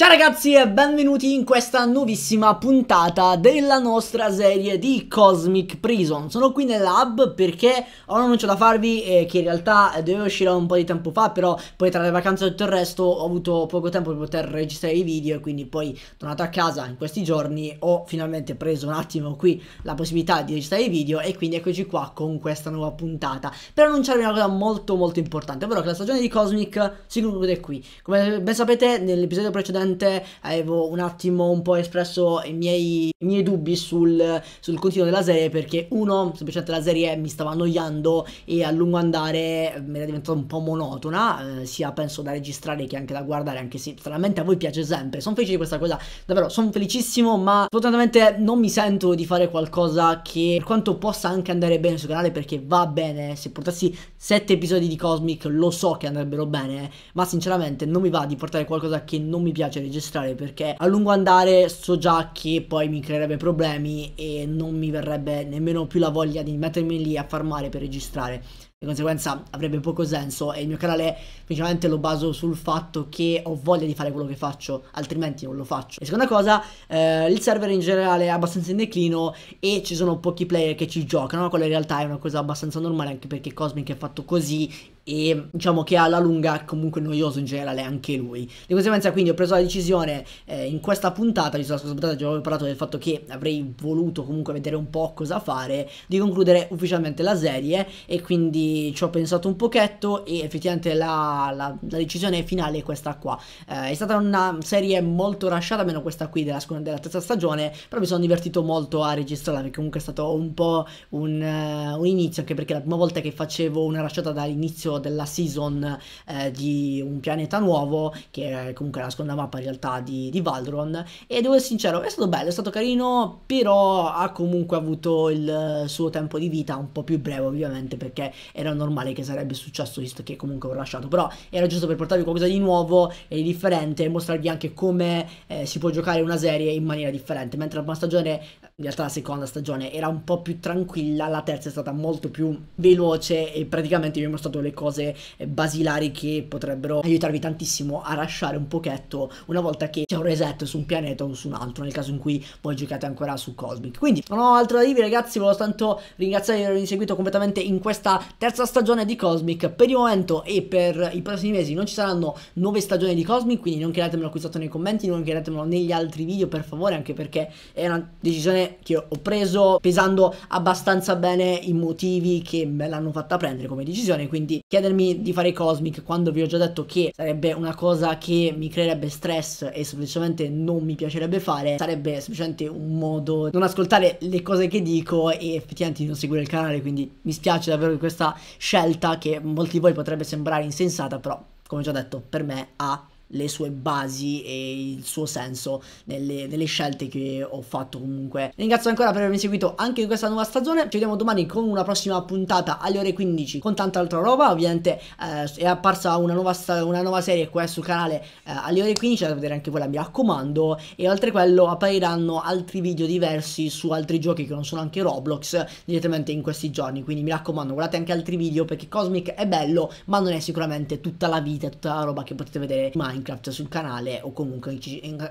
Ciao ragazzi e benvenuti in questa nuovissima puntata della nostra serie di Cosmic Prison Sono qui nel hub perché ho un annuncio da farvi eh, che in realtà eh, doveva uscire un po' di tempo fa Però poi tra le vacanze e tutto il resto ho avuto poco tempo per poter registrare i video E quindi poi tornato a casa in questi giorni ho finalmente preso un attimo qui la possibilità di registrare i video E quindi eccoci qua con questa nuova puntata Per annunciarvi una cosa molto molto importante Ovvero che la stagione di Cosmic si conclude qui Come ben sapete nell'episodio precedente precedente avevo un attimo un po' espresso i miei, i miei dubbi sul, sul, continuo della serie perché uno, semplicemente la serie mi stava annoiando e a lungo andare eh, mi era diventata un po' monotona, eh, sia penso da registrare che anche da guardare, anche se stranamente a voi piace sempre. Sono felice di questa cosa, davvero, sono felicissimo, ma fortunatamente non mi sento di fare qualcosa che per quanto possa anche andare bene sul canale perché va bene, se portassi sette episodi di Cosmic lo so che andrebbero bene, ma sinceramente non mi va di portare qualcosa che non mi piace piace registrare perché a lungo andare so già che poi mi creerebbe problemi e non mi verrebbe nemmeno più la voglia di mettermi lì a farmare per registrare di conseguenza avrebbe poco senso e il mio canale principalmente lo baso sul fatto che ho voglia di fare quello che faccio, altrimenti non lo faccio. E seconda cosa, eh, il server in generale è abbastanza in declino e ci sono pochi player che ci giocano, quello in realtà è una cosa abbastanza normale anche perché Cosmic è fatto così e diciamo che alla lunga è comunque noioso in generale anche lui. Di conseguenza quindi ho preso la decisione eh, in questa puntata, visto la scorsa puntata già avevo parlato del fatto che avrei voluto comunque vedere un po' cosa fare, di concludere ufficialmente la serie e quindi ci ho pensato un pochetto e effettivamente la, la, la decisione finale è questa qua. Eh, è stata una serie molto rasciata, meno questa qui della, della, terza stagione, però mi sono divertito molto a registrarla perché comunque è stato un po' un, uh, un inizio, anche perché la prima volta che facevo una rasciata dall'inizio della season eh, di un pianeta nuovo, che è comunque la seconda mappa in realtà di, di Valdron, e devo essere sincero, è stato bello, è stato carino, però ha comunque avuto il suo tempo di vita un po' più breve ovviamente perché era normale che sarebbe successo visto che comunque avevo lasciato, però era giusto per portarvi qualcosa di nuovo e di differente e mostrarvi anche come eh, si può giocare una serie in maniera differente, mentre la prima stagione, in realtà la seconda stagione era un po' più tranquilla, la terza è stata molto più veloce e praticamente vi ho mostrato le cose eh, basilari che potrebbero aiutarvi tantissimo a lasciare un pochetto una volta che c'è un reset su un pianeta o su un altro, nel caso in cui voi giocate ancora su Cosmic. Quindi non ho altro da dirvi ragazzi, volevo tanto ringraziare di avermi seguito completamente in questa terza terza stagione di Cosmic. Per il momento e per i prossimi mesi non ci saranno nuove stagioni di Cosmic, quindi non chiedetemelo qui sotto nei commenti, non chiedetemelo negli altri video per favore, anche perché è una decisione che ho preso pesando abbastanza bene i motivi che me l'hanno fatta prendere come decisione, quindi chiedermi di fare Cosmic quando vi ho già detto che sarebbe una cosa che mi creerebbe stress e semplicemente non mi piacerebbe fare, sarebbe semplicemente un modo di non ascoltare le cose che dico e effettivamente di non seguire il canale, quindi mi spiace davvero che questa scelta che a molti di voi potrebbe sembrare insensata, però come già detto per me ha le sue basi e il suo senso nelle, nelle scelte che ho fatto comunque. Ringrazio ancora per avermi seguito anche in questa nuova stagione, ci vediamo domani con una prossima puntata alle ore 15 con tanta altra roba, ovviamente eh, è apparsa una nuova, una nuova serie qua sul canale eh, alle ore 15, da vedere anche quella mi raccomando e oltre a quello appariranno altri video diversi su altri giochi che non sono anche Roblox direttamente in questi giorni, quindi mi raccomando guardate anche altri video perché Cosmic è bello ma non è sicuramente tutta la vita, tutta la roba che potete vedere mai Minecraft sul canale o comunque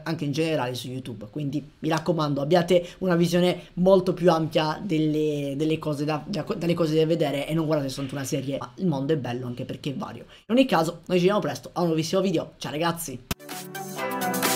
anche in generale su YouTube. Quindi mi raccomando, abbiate una visione molto più ampia delle, delle cose da, da, dalle cose da vedere e non guardate soltanto una serie. Ma il mondo è bello anche perché è vario. In ogni caso, noi ci vediamo presto a un nuovissimo video. Ciao ragazzi!